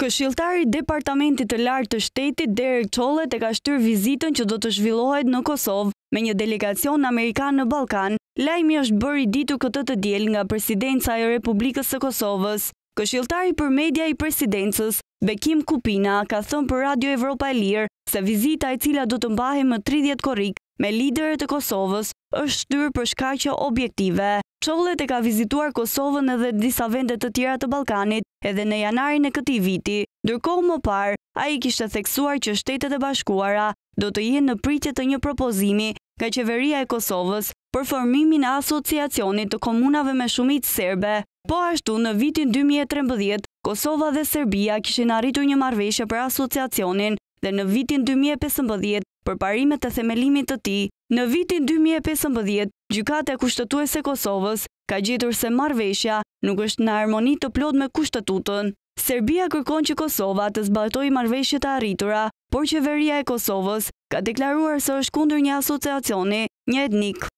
Këshiltari Departamentit të lartë të shtetit Derek Cholet e ka shtyr vizitën që do të zhvillohet në Kosovë me një delegacion Amerikanë në Balkan. Lajmi është bëri ditu këtë të djel nga presidenca e Republikës së Kosovës. Këshiltari për media i presidencës, Bekim Kupina, ka thëmë për Radio Evropa e Lirë se vizita e cila do të mbahe më 30 korik, me liderët e Kosovës është shtyrë për shkaqe objektive. Çollet e ka vizituar Kosovën edhe disa vende të tjera të Ballkanit edhe në janarin e këtij viti. Ndërkohë më parë, ai kishte theksuar që Shtetet e Bashkuara do të jenë në pritje të një propozimi nga qeveria e Kosovës për formimin e asociacionit të komunave me shumicë serbe. Po ashtu në vitin 2013, Kosova dhe Serbia kishin arritur një marrëveshje për asociacionin, dhe në vitin 2015 për parimet të themelimit të ti, në vitin 2015 gjukate e kushtetuese e Kosovës ka gjithur se marveshja nuk është në harmoni të plot me kushtetutën. Serbia kërkon që Kosova të zbatoj marveshje të arritura, por qeveria e Kosovës ka deklaruar së është kundër një asociacioni një etnik.